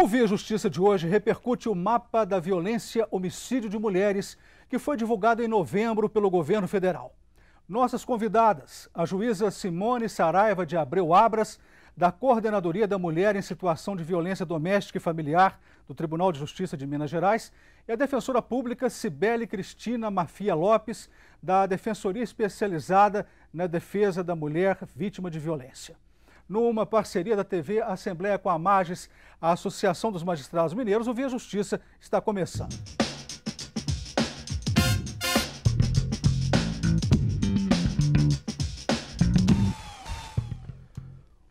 O Via Justiça de hoje repercute o mapa da violência homicídio de mulheres que foi divulgado em novembro pelo governo federal. Nossas convidadas, a juíza Simone Saraiva de Abreu Abras, da Coordenadoria da Mulher em Situação de Violência Doméstica e Familiar do Tribunal de Justiça de Minas Gerais, e a defensora pública Cibele Cristina Mafia Lopes, da Defensoria Especializada na Defesa da Mulher Vítima de Violência numa parceria da TV Assembleia com a Magis, a Associação dos Magistrados Mineiros, o Via Justiça está começando.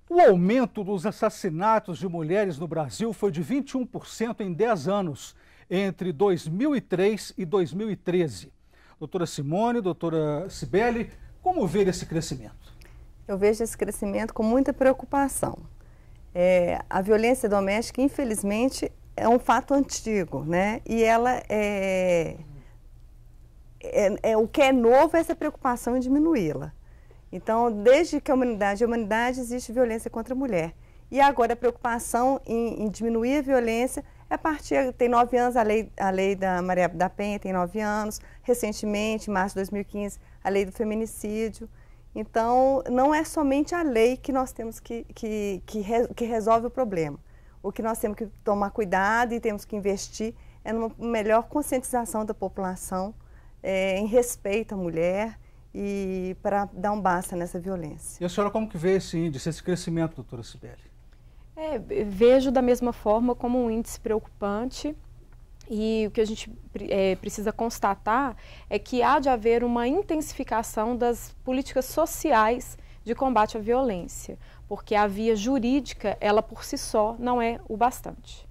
O aumento dos assassinatos de mulheres no Brasil foi de 21% em 10 anos, entre 2003 e 2013. Doutora Simone, doutora Cibele, como ver esse crescimento? eu vejo esse crescimento com muita preocupação. É, a violência doméstica, infelizmente, é um fato antigo, né? E ela é, é, é o que é novo é essa preocupação em diminuí-la. Então, desde que a humanidade a humanidade, existe violência contra a mulher. E agora a preocupação em, em diminuir a violência é a partir, tem nove anos a lei, a lei da Maria da Penha, tem nove anos, recentemente, em março de 2015, a lei do feminicídio. Então, não é somente a lei que nós temos que, que, que, re, que resolve o problema. O que nós temos que tomar cuidado e temos que investir é numa melhor conscientização da população é, em respeito à mulher e para dar um basta nessa violência. E a senhora como que vê esse índice, esse crescimento, doutora Sibeli? É, vejo da mesma forma como um índice preocupante. E o que a gente é, precisa constatar é que há de haver uma intensificação das políticas sociais de combate à violência, porque a via jurídica, ela por si só, não é o bastante.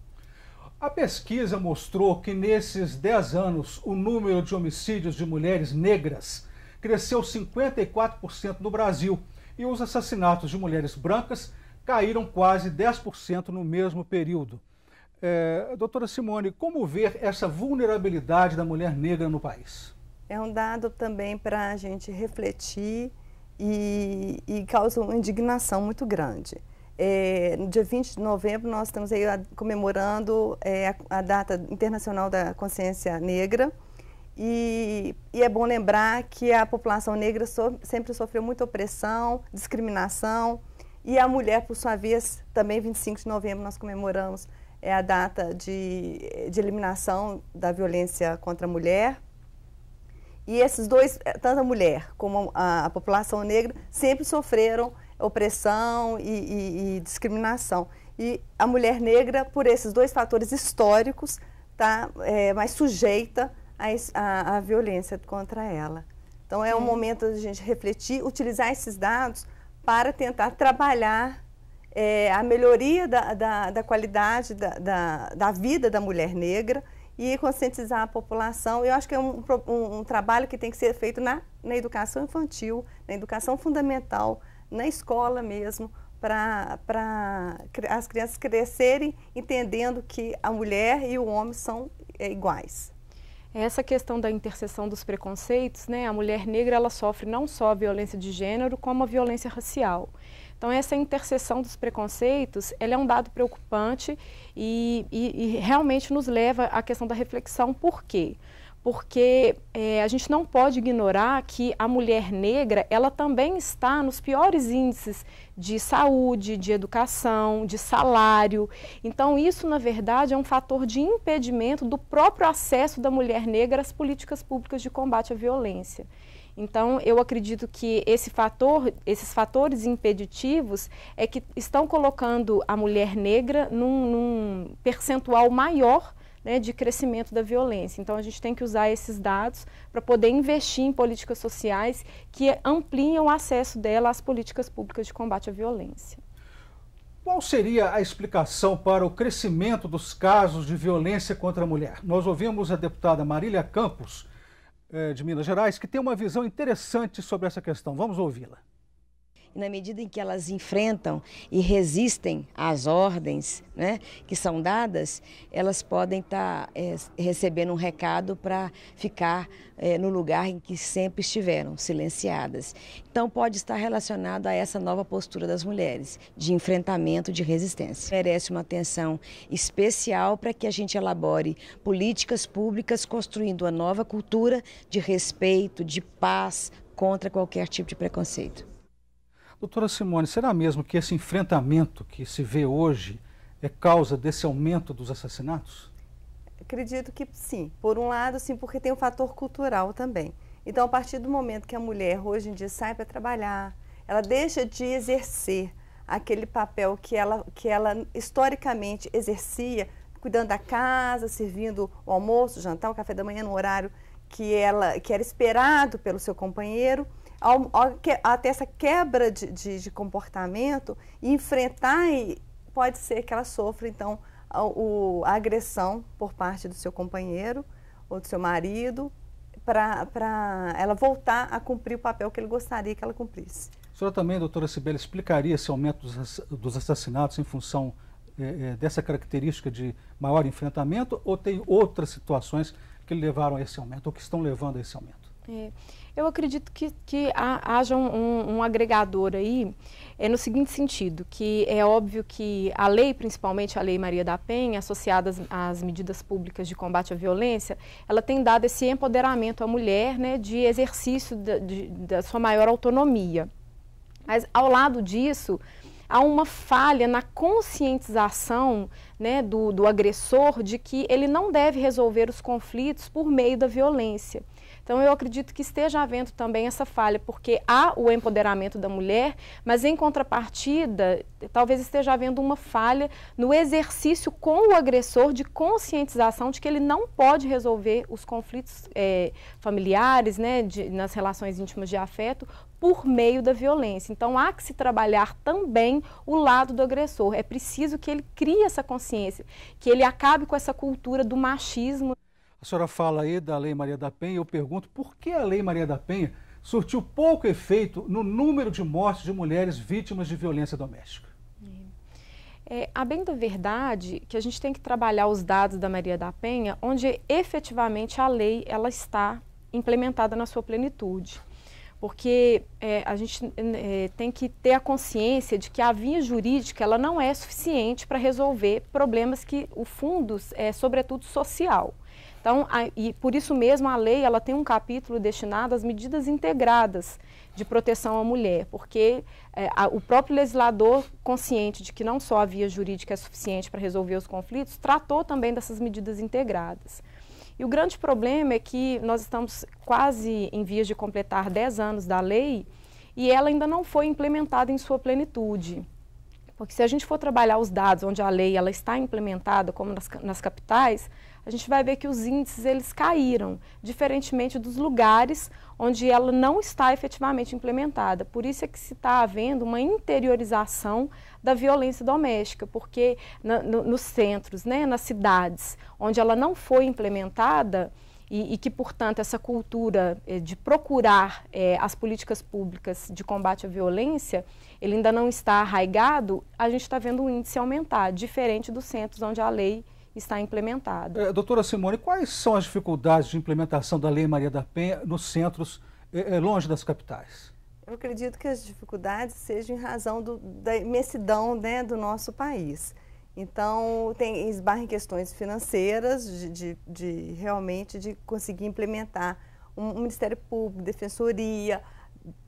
A pesquisa mostrou que nesses 10 anos o número de homicídios de mulheres negras cresceu 54% no Brasil e os assassinatos de mulheres brancas caíram quase 10% no mesmo período. É, doutora Simone, como ver essa vulnerabilidade da mulher negra no país? É um dado também para a gente refletir e, e, causa uma indignação muito grande. É, no dia 20 de novembro, nós estamos aí ah, comemorando é, a, a, data internacional da consciência negra. E, e é bom lembrar que a população negra so, sempre sofreu muita opressão, discriminação. E a mulher, por sua vez, também 25 de novembro, nós comemoramos é a data de, de eliminação da violência contra a mulher. E esses dois, eh, tanto a mulher como a, a população negra, sempre sofreram opressão e, e, e, discriminação. E a mulher negra, por esses dois fatores históricos, está é, eh, mais sujeita à, a violência contra ela. Então é um momento de a gente refletir, utilizar esses dados para tentar trabalhar é, a melhoria da, da, da qualidade da, da, da, vida da mulher negra e conscientizar a população. Eu acho que é um, um, um trabalho que tem que ser feito na, na educação infantil, na educação fundamental, na escola mesmo, para as crianças crescerem entendendo que a mulher e o homem são é, iguais. Essa questão da interseção dos preconceitos, né? A mulher negra ela sofre não só a violência de gênero, como a violência racial. Então, essa interseção dos preconceitos, ela é um dado preocupante e, e, e realmente nos leva à questão da reflexão. Por quê? porque é, a gente não pode ignorar que a mulher negra ela também está nos piores índices de saúde, de educação, de salário. Então isso na verdade é um fator de impedimento do próprio acesso da mulher negra às políticas públicas de combate à violência. Então, eu acredito que esse fator, esses fatores impeditivos é que estão colocando a mulher negra num, num percentual maior né, de crescimento da violência. Então, a gente tem que usar esses dados para poder investir em políticas sociais que ampliam o acesso dela às políticas públicas de combate à violência. Qual seria a explicação para o crescimento dos casos de violência contra a mulher? Nós ouvimos a deputada Marília Campos eh, de Minas Gerais, que tem uma visão interessante sobre essa questão. Vamos ouvi-la. E na medida em que elas enfrentam e resistem às ordens né, que são dadas, elas podem estar tá, é, recebendo um recado para ficar é, no lugar em que sempre estiveram, silenciadas. Então, pode estar relacionado a essa nova postura das mulheres, de enfrentamento, de resistência. Merece uma atenção especial para que a gente elabore políticas públicas construindo uma nova cultura de respeito, de paz contra qualquer tipo de preconceito. Doutora Simone, será mesmo que esse enfrentamento que se vê hoje é causa desse aumento dos assassinatos? Acredito que sim. Por um lado, sim, porque tem um fator cultural também. Então, a partir do momento que a mulher hoje em dia sai para trabalhar, ela deixa de exercer aquele papel que ela, que ela historicamente exercia, cuidando da casa, servindo o almoço, o jantar, o café da manhã no horário que, ela, que era esperado pelo seu companheiro até essa quebra de, de, de comportamento enfrentar, e pode ser que ela sofra, então, a, o, a agressão por parte do seu companheiro ou do seu marido, para ela voltar a cumprir o papel que ele gostaria que ela cumprisse. A senhora também, doutora Sibeli, explicaria esse aumento dos, dos assassinatos em função é, é, dessa característica de maior enfrentamento ou tem outras situações que levaram a esse aumento ou que estão levando a esse aumento? É, eu acredito que, que haja um, um, um agregador aí, é no seguinte sentido, que é óbvio que a lei, principalmente a Lei Maria da Penha, associada às, às medidas públicas de combate à violência, ela tem dado esse empoderamento à mulher né, de exercício da, de, da sua maior autonomia. Mas ao lado disso, há uma falha na conscientização né, do, do agressor de que ele não deve resolver os conflitos por meio da violência. Então, eu acredito que esteja havendo também essa falha, porque há o empoderamento da mulher, mas em contrapartida, talvez esteja havendo uma falha no exercício com o agressor de conscientização de que ele não pode resolver os conflitos é, familiares, né, de, nas relações íntimas de afeto, por meio da violência. Então há que se trabalhar também o lado do agressor. É preciso que ele crie essa consciência, que ele acabe com essa cultura do machismo. A senhora fala aí da Lei Maria da Penha, eu pergunto por que a Lei Maria da Penha surtiu pouco efeito no número de mortes de mulheres vítimas de violência doméstica? É, a bem da verdade, que a gente tem que trabalhar os dados da Maria da Penha, onde efetivamente a lei ela está implementada na sua plenitude. Porque é, a gente é, tem que ter a consciência de que a via jurídica ela não é suficiente para resolver problemas que o fundo é, sobretudo, social. Então, a, e por isso mesmo a lei ela tem um capítulo destinado às medidas integradas de proteção à mulher, porque é, a, o próprio legislador, consciente de que não só a via jurídica é suficiente para resolver os conflitos, tratou também dessas medidas integradas. E o grande problema é que nós estamos quase em vias de completar 10 anos da lei e ela ainda não foi implementada em sua plenitude. Porque se a gente for trabalhar os dados onde a lei ela está implementada, como nas, nas capitais, a gente vai ver que os índices eles caíram, diferentemente dos lugares onde ela não está efetivamente implementada. Por isso é que se está havendo uma interiorização da violência doméstica, porque na, no, nos centros, né, nas cidades, onde ela não foi implementada, e, e, que, portanto, essa cultura eh, de procurar eh, as políticas públicas de combate à violência, ele ainda não está arraigado, a gente está vendo o índice aumentar, diferente dos centros onde a lei está implementada. É, doutora Simone, quais são as dificuldades de implementação da Lei Maria da Penha nos centros longe das capitais? Eu acredito que as dificuldades sejam em razão do, da imensidão né, do nosso país. Então, tem, esbarra em questões financeiras, de, de, de realmente de conseguir implementar um, um Ministério Público, Defensoria,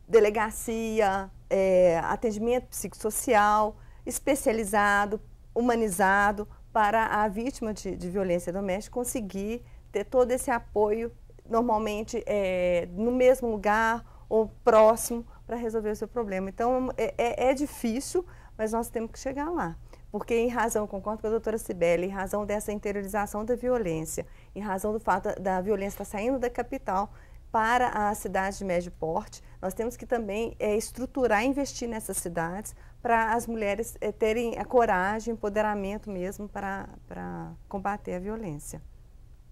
Delegacia, é, atendimento psicossocial especializado, humanizado, para a vítima de, de violência doméstica conseguir ter todo esse apoio, normalmente é, no mesmo lugar ou próximo, para resolver o seu problema. Então, é, é, é difícil, mas nós temos que chegar lá. Porque, em razão, concordo com a doutora Sibeli, em razão dessa interiorização da violência, em razão do fato da, violência estar tá saindo da capital para as cidades de médio porte, nós temos que também é, estruturar e investir nessas cidades para as mulheres é, terem a coragem, empoderamento mesmo para, para combater a violência.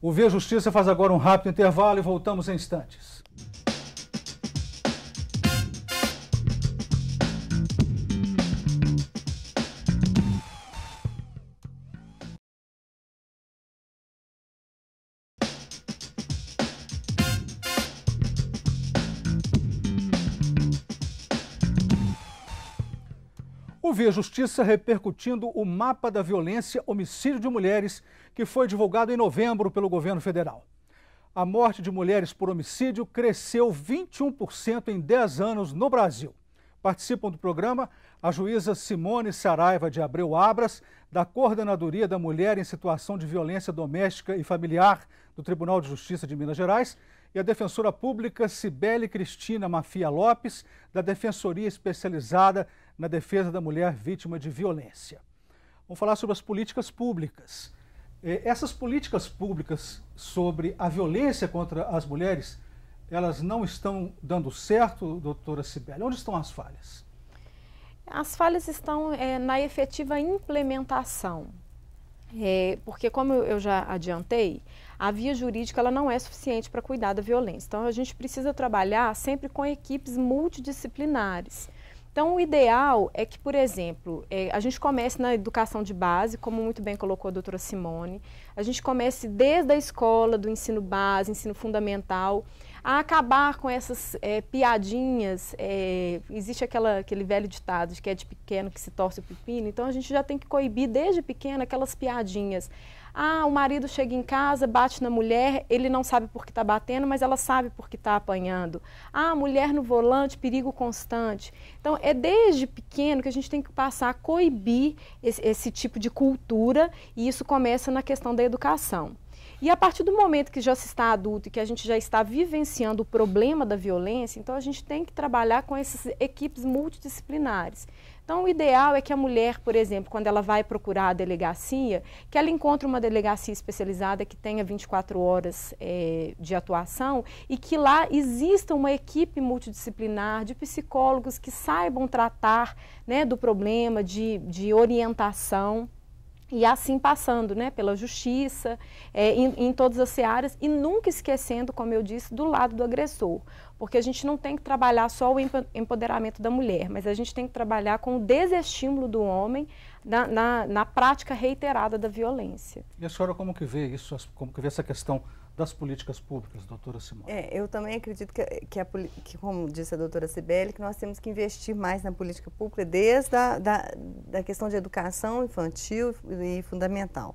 O Via Justiça faz agora um rápido intervalo e voltamos em instantes. Ouvi a Justiça repercutindo o mapa da violência homicídio de mulheres que foi divulgado em novembro pelo governo federal. A morte de mulheres por homicídio cresceu 21% em 10 anos no Brasil. Participam do programa a juíza Simone Saraiva de Abreu Abras, da Coordenadoria da Mulher em Situação de Violência Doméstica e Familiar do Tribunal de Justiça de Minas Gerais, e a defensora pública Cibele Cristina Mafia Lopes, da Defensoria Especializada na Defesa da Mulher Vítima de Violência. Vamos falar sobre as políticas públicas. É, essas políticas públicas sobre a violência contra as mulheres, elas não estão dando certo, doutora Cibele? Onde estão as falhas? As falhas estão é, na efetiva implementação é, porque, como eu já adiantei, a via jurídica ela não é suficiente para cuidar da violência. Então, a gente precisa trabalhar sempre com equipes multidisciplinares. Então, o ideal é que, por exemplo, é, a gente comece na educação de base, como muito bem colocou a doutora Simone, a gente comece desde a escola, do ensino base, ensino fundamental, a acabar com essas é, piadinhas. É, existe aquela, aquele velho ditado de que é de pequeno que se torce o pepino, então a gente já tem que coibir desde pequeno aquelas piadinhas. Ah, o marido chega em casa, bate na mulher, ele não sabe por que está batendo, mas ela sabe por que está apanhando. Ah, mulher no volante, perigo constante. Então, é desde pequeno que a gente tem que passar a coibir esse, esse tipo de cultura e isso começa na questão da educação. E a partir do momento que já se está adulto e que a gente já está vivenciando o problema da violência, então a gente tem que trabalhar com essas equipes multidisciplinares. Então, o ideal é que a mulher, por exemplo, quando ela vai procurar a delegacia, que ela encontre uma delegacia especializada que tenha 24 horas é, de atuação e que lá exista uma equipe multidisciplinar de psicólogos que saibam tratar né, do problema, de, de orientação e assim passando né, pela justiça, é, em, em, todas as áreas e nunca esquecendo, como eu disse, do lado do agressor. Porque a gente não tem que trabalhar só o empoderamento da mulher, mas a gente tem que trabalhar com o desestímulo do homem na, na, na prática reiterada da violência. E a senhora como que vê isso, como que vê essa questão das políticas públicas, doutora Simone? É, eu também acredito que, que, a, que, como disse a doutora Sibeli, que nós temos que investir mais na política pública desde a da, da questão de educação infantil e fundamental.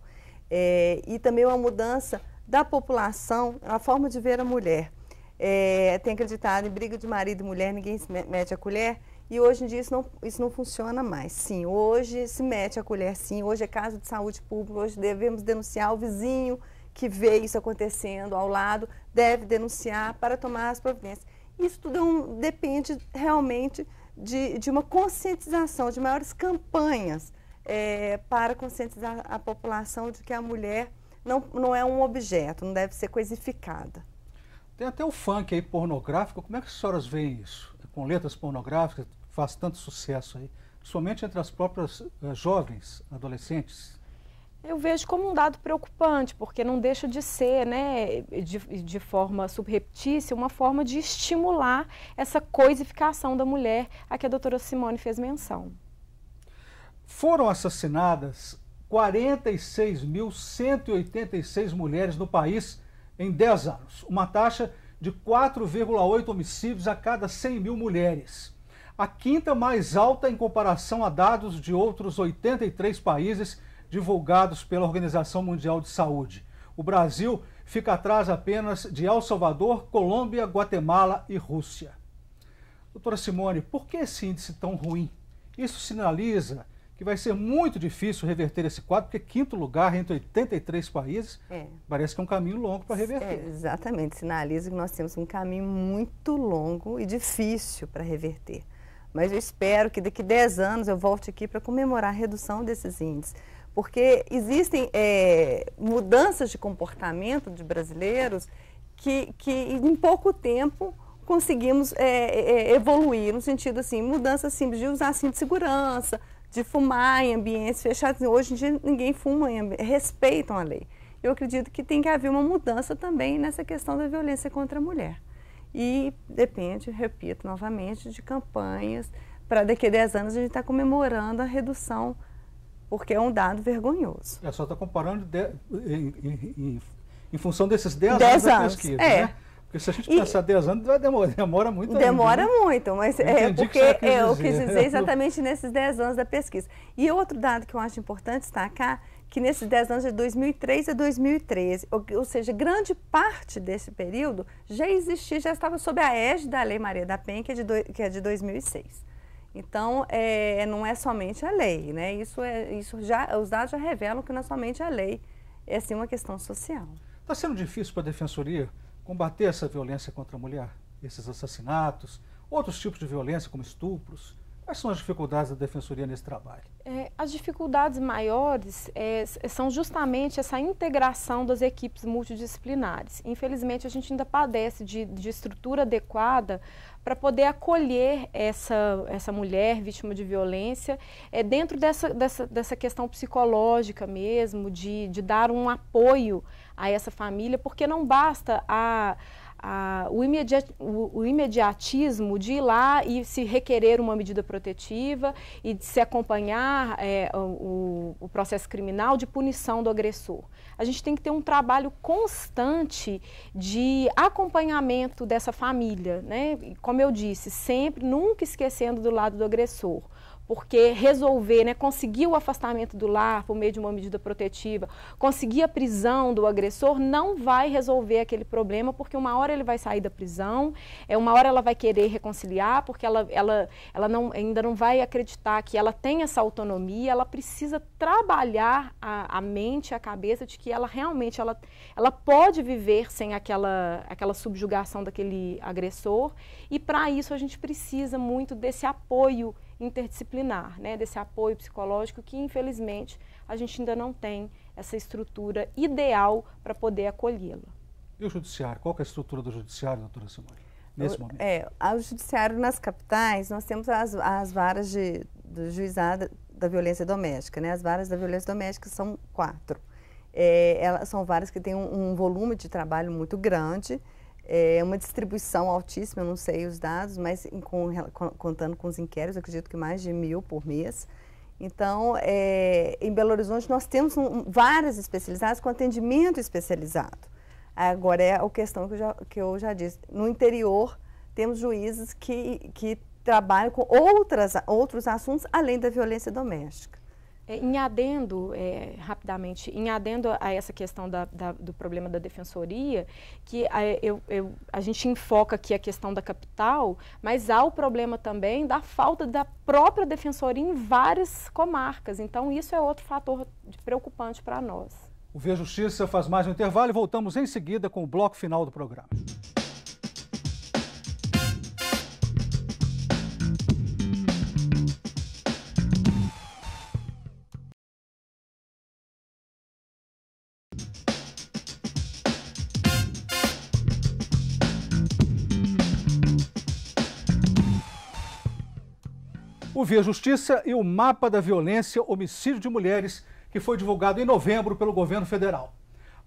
É, e também uma mudança da população, a forma de ver a mulher. É, tem acreditado em briga de marido e mulher, ninguém se mete a colher. E hoje em dia isso não, isso não funciona mais. Sim, hoje se mete a colher, sim. Hoje é caso de saúde pública, hoje devemos denunciar o vizinho, que vê isso acontecendo ao lado deve denunciar para tomar as providências. Isso tudo é um, depende realmente de, de uma conscientização, de maiores campanhas é, para conscientizar a população de que a mulher não, não é um objeto, não deve ser coisificada. Tem até o funk aí pornográfico. Como é que as senhoras veem isso? É com letras pornográficas, faz tanto sucesso aí, somente entre as próprias uh, jovens, adolescentes. Eu vejo como um dado preocupante, porque não deixa de ser, né, de, de forma subreptícia, uma forma de estimular essa coisificação da mulher a que a doutora Simone fez menção. Foram assassinadas 46.186 mulheres no país em 10 anos, uma taxa de 4,8 homicídios a cada 100 mil mulheres. A quinta mais alta em comparação a dados de outros 83 países divulgados pela Organização Mundial de Saúde. O Brasil fica atrás apenas de El Salvador, Colômbia, Guatemala e Rússia. Doutora Simone, por que esse índice tão ruim? Isso sinaliza que vai ser muito difícil reverter esse quadro, porque quinto lugar entre 83 países é. parece que é um caminho longo para reverter. É, exatamente, sinaliza que nós temos um caminho muito longo e difícil para reverter. Mas eu espero que daqui 10 anos eu volte aqui para comemorar a redução desses índices porque existem é, mudanças de comportamento de brasileiros que, que em pouco tempo conseguimos é, é, é, evoluir, no sentido assim, mudança simples de usar cinto de segurança, de fumar em ambientes fechados. Hoje em dia ninguém fuma, em ambi... respeitam a lei. Eu acredito que tem que haver uma mudança também nessa questão da violência contra a mulher. E depende, repito novamente, de campanhas. Para daqui a 10 anos a gente está comemorando a redução porque é um dado vergonhoso. É, só está comparando de, em, em, em, em, função desses 10, anos, anos da pesquisa, é. né? Porque se a gente e, pensar 10 anos, vai demora, demora muito. Demora ainda, né? muito, mas é porque é que eu quis dizer exatamente nesses 10 anos da pesquisa. E outro dado que eu acho importante destacar, que nesses 10 anos é de 2003 a 2013, ou, ou, seja, grande parte desse período já existia, já estava sob a égide da Lei Maria da Penha, que é de, do, que é de 2006. Então, é, não é somente a lei, né? Isso, é, isso já, os dados já revelam que não é somente a lei, é sim uma questão social. Está sendo difícil para a defensoria combater essa violência contra a mulher, esses assassinatos, outros tipos de violência como estupros, Quais são as dificuldades da defensoria nesse trabalho? É, as dificuldades maiores é, são justamente essa integração das equipes multidisciplinares. Infelizmente, a gente ainda padece de, de estrutura adequada para poder acolher essa, essa mulher vítima de violência é, dentro dessa, dessa, dessa questão psicológica mesmo, de, de dar um apoio a essa família, porque não basta a o, imediat, o, o, imediatismo de ir lá e se requerer uma medida protetiva e de se acompanhar é, o, o, processo criminal de punição do agressor. A gente tem que ter um trabalho constante de acompanhamento dessa família, né? Como eu disse, sempre, nunca esquecendo do lado do agressor porque resolver, né, conseguir o afastamento do lar por meio de uma medida protetiva, conseguir a prisão do agressor, não vai resolver aquele problema, porque uma hora ele vai sair da prisão, é uma hora ela vai querer reconciliar, porque ela, ela, ela não, ainda não vai acreditar que ela tem essa autonomia, ela precisa trabalhar a, a mente, a cabeça de que ela realmente ela, ela pode viver sem aquela, aquela subjugação daquele agressor, e para isso a gente precisa muito desse apoio interdisciplinar, né, desse apoio psicológico que infelizmente a gente ainda não tem essa estrutura ideal para poder acolhê-la. E o judiciário? Qual é a estrutura do judiciário, doutora Simone? Nesse o, momento. É, o judiciário nas capitais, nós temos as, as varas de, do juizado da violência doméstica, né? As varas da violência doméstica são quatro. É, elas são varas que têm um, um volume de trabalho muito grande, é uma distribuição altíssima, eu não sei os dados, mas com, contando com os inquéritos, acredito que mais de mil por mês. Então, é, em Belo Horizonte, nós temos um, várias especializadas com atendimento especializado. Agora, é a questão que eu já, que eu já disse. No interior, temos juízes que, que trabalham com outras, outros assuntos além da violência doméstica. É, em adendo, é, rapidamente, em adendo a essa questão da, da, do problema da defensoria, que a, é, eu, eu, a gente enfoca aqui a questão da capital, mas há o problema também da falta da própria defensoria em várias comarcas. Então, isso é outro fator preocupante para nós. O Via Justiça faz mais um intervalo e voltamos em seguida com o bloco final do programa. O Via Justiça e o mapa da violência homicídio de mulheres que foi divulgado em novembro pelo governo federal.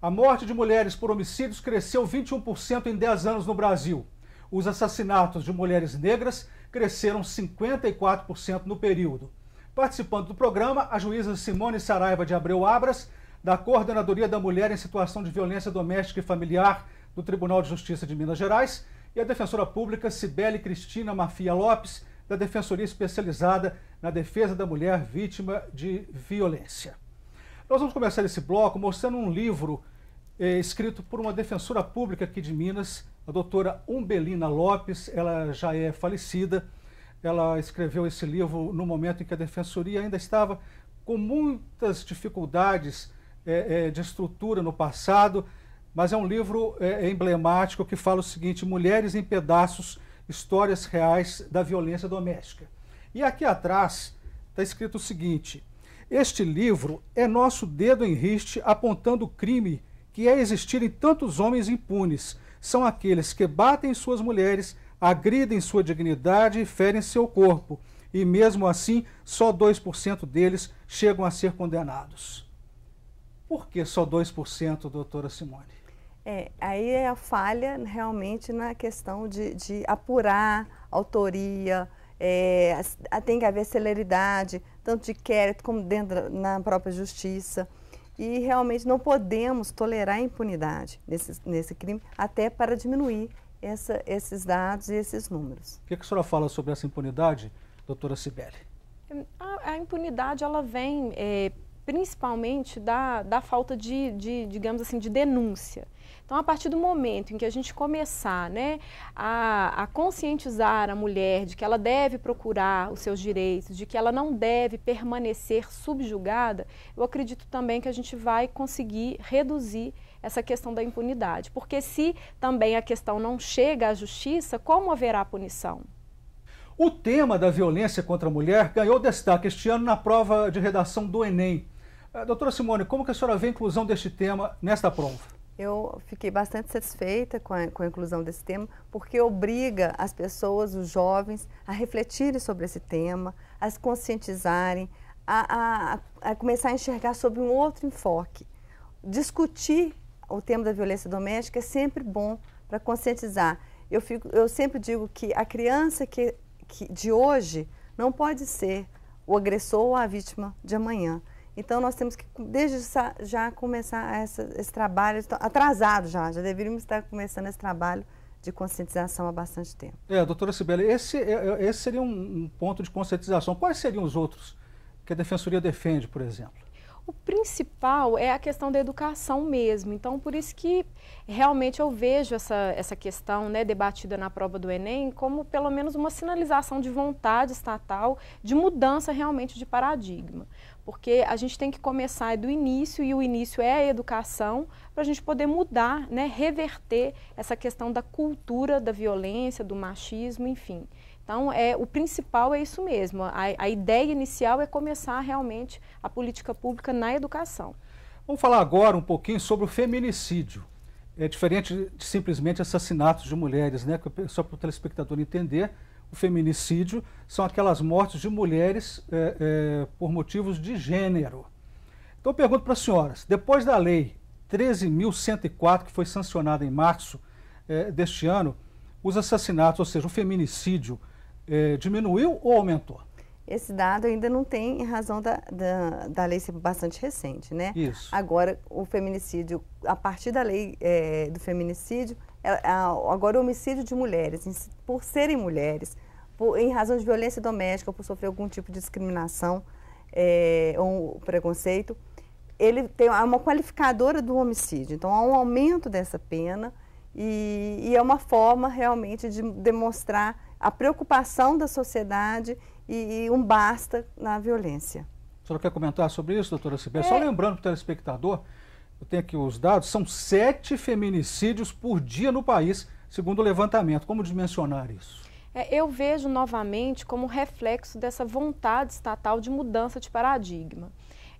A morte de mulheres por homicídios cresceu 21% em 10 anos no Brasil. Os assassinatos de mulheres negras cresceram 54% no período. Participando do programa, a juíza Simone Saraiva de Abreu Abras, da Coordenadoria da Mulher em Situação de Violência Doméstica e Familiar do Tribunal de Justiça de Minas Gerais, e a defensora pública Cibele Cristina Mafia Lopes, da Defensoria Especializada na Defesa da Mulher Vítima de Violência. Nós vamos começar esse bloco mostrando um livro eh, escrito por uma defensora pública aqui de Minas, a doutora Umbelina Lopes, ela já é falecida. Ela escreveu esse livro no momento em que a defensoria ainda estava com muitas dificuldades eh, eh, de estrutura no passado, mas é um livro eh, emblemático que fala o seguinte: Mulheres em Pedaços histórias reais da violência doméstica. E aqui atrás está escrito o seguinte: Este livro é nosso dedo em riste apontando o crime que é existir em tantos homens impunes. São aqueles que batem suas mulheres, agridem sua dignidade e ferem seu corpo. E mesmo assim, só 2% deles chegam a ser condenados. Por que só 2%, doutora Simone? É, aí é a falha realmente na questão de, de apurar autoria, é, tem que haver celeridade, tanto de inquérito como dentro na própria justiça. E realmente não podemos tolerar a impunidade nesse, nesse crime, até para diminuir essa, esses dados e esses números. O que, é que a senhora fala sobre essa impunidade, doutora Sibeli? A, a impunidade ela vem é, principalmente da, da falta de, de, digamos assim, de denúncia. Então, a partir do momento em que a gente começar né, a, a conscientizar a mulher de que ela deve procurar os seus direitos, de que ela não deve permanecer subjugada, eu acredito também que a gente vai conseguir reduzir essa questão da impunidade. Porque se também a questão não chega à justiça, como haverá punição? O tema da violência contra a mulher ganhou destaque este ano na prova de redação do Enem. Eh, doutora Simone, como que a senhora vê a inclusão deste tema nesta prova? eu fiquei bastante satisfeita com a, com a, inclusão desse tema, porque obriga as pessoas, os jovens, a refletirem sobre esse tema, a se conscientizarem, a, a, a começar a enxergar sobre um outro enfoque. Discutir o tema da violência doméstica é sempre bom para conscientizar. Eu, fico, eu sempre digo que a criança que, que de hoje não pode ser o agressor ou a vítima de amanhã. Então, nós temos que, desde já, começar essa, esse trabalho, atrasado já, já deveríamos estar começando esse trabalho de conscientização há bastante tempo. É, doutora Sibeli, esse, é, é, esse seria um ponto de conscientização. Quais seriam os outros que a Defensoria defende, por exemplo? O principal é a questão da educação mesmo. Então, por isso que realmente eu vejo essa, essa questão né, debatida na prova do Enem como pelo menos uma sinalização de vontade estatal de mudança realmente de paradigma porque a gente tem que começar do início e o início é a educação para a gente poder mudar, né, reverter essa questão da cultura da violência, do machismo, enfim. Então, é, o principal é isso mesmo. A, a ideia inicial é começar realmente a política pública na educação. Vamos falar agora um pouquinho sobre o feminicídio. É diferente de simplesmente assassinatos de mulheres, né? Só para o telespectador entender, o feminicídio são aquelas mortes de mulheres é, é, por motivos de gênero. Então eu pergunto para as senhoras, depois da lei 13.104, que foi sancionada em março é, deste ano, os assassinatos, ou seja, o feminicídio, é, diminuiu ou aumentou? Esse dado ainda não tem em razão da, da, da, lei ser bastante recente, né? Isso. Agora, o feminicídio, a partir da lei é, do feminicídio, é, agora o homicídio de mulheres, por serem mulheres, por, em razão de violência doméstica ou por sofrer algum tipo de discriminação é, ou preconceito, ele tem uma qualificadora do homicídio. Então, há um aumento dessa pena e, e é uma forma realmente de demonstrar a preocupação da sociedade e, e um basta na violência. A senhora quer comentar sobre isso, doutora Sibeli? É. Só lembrando para o telespectador, eu tenho aqui os dados, são sete feminicídios por dia no país, segundo o levantamento. Como dimensionar isso? É, eu vejo novamente como reflexo dessa vontade estatal de mudança de paradigma.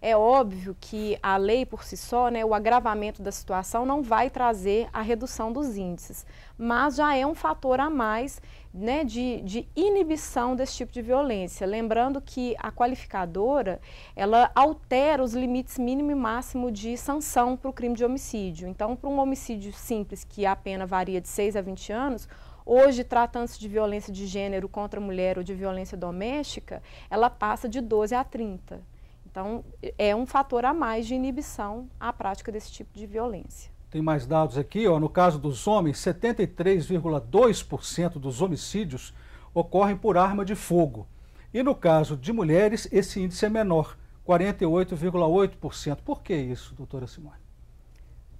É óbvio que a lei por si só, né, o agravamento da situação, não vai trazer a redução dos índices, mas já é um fator a mais né, de, de inibição desse tipo de violência. Lembrando que a qualificadora ela altera os limites mínimo e máximo de sanção para o crime de homicídio. Então, para um homicídio simples, que a pena varia de 6 a 20 anos, Hoje, tratando-se de violência de gênero contra a mulher ou de violência doméstica, ela passa de 12 a 30. Então, é um fator a mais de inibição à prática desse tipo de violência. Tem mais dados aqui, ó. no caso dos homens, 73,2% dos homicídios ocorrem por arma de fogo. E no caso de mulheres, esse índice é menor, 48,8%. Por que isso, doutora Simone?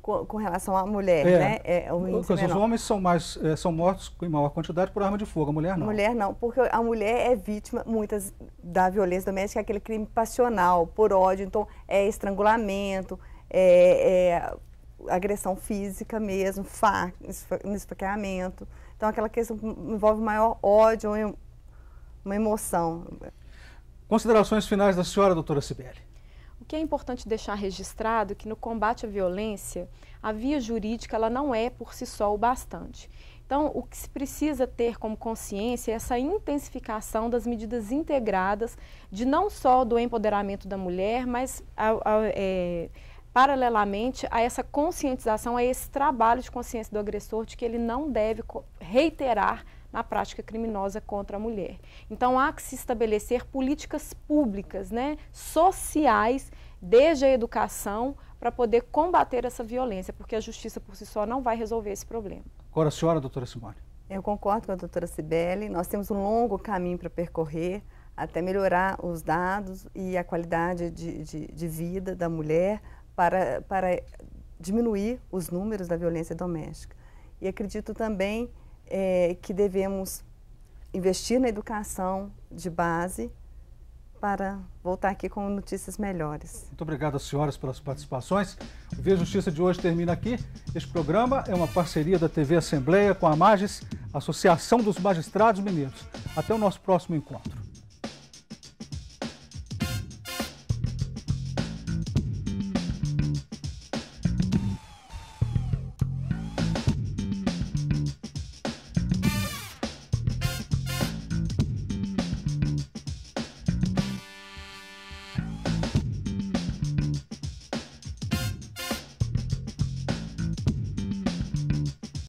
com, com relação à mulher, é. né? É, os homens são, mais, é, são mortos em maior quantidade por arma de fogo, a mulher não. Mulher não, porque a mulher é vítima, muitas, da violência doméstica, é aquele crime passional, por ódio, então é estrangulamento, é, é agressão física mesmo, fa, esfaqueamento. Então aquela questão envolve maior ódio, uma emoção. Considerações finais da senhora, doutora Sibeli. O que é importante deixar registrado que no combate à violência, a via jurídica ela não é por si só o bastante. Então, o que se precisa ter como consciência é essa intensificação das medidas integradas de não só do empoderamento da mulher, mas a, a, é, paralelamente a essa conscientização, a esse trabalho de consciência do agressor de que ele não deve reiterar na prática criminosa contra a mulher. Então há que se estabelecer políticas públicas, né, sociais, desde a educação, para poder combater essa violência, porque a justiça por si só não vai resolver esse problema. Agora, a senhora, doutora Simone. Eu concordo com a doutora Cibele. Nós temos um longo caminho para percorrer até melhorar os dados e a qualidade de, de, de vida da mulher para, para diminuir os números da violência doméstica. E acredito também é, que devemos investir na educação de base para voltar aqui com notícias melhores. Muito obrigado às senhoras pelas participações. O Via Justiça de hoje termina aqui. Este programa é uma parceria da TV Assembleia com a Magis, Associação dos Magistrados Mineiros. Até o nosso próximo encontro.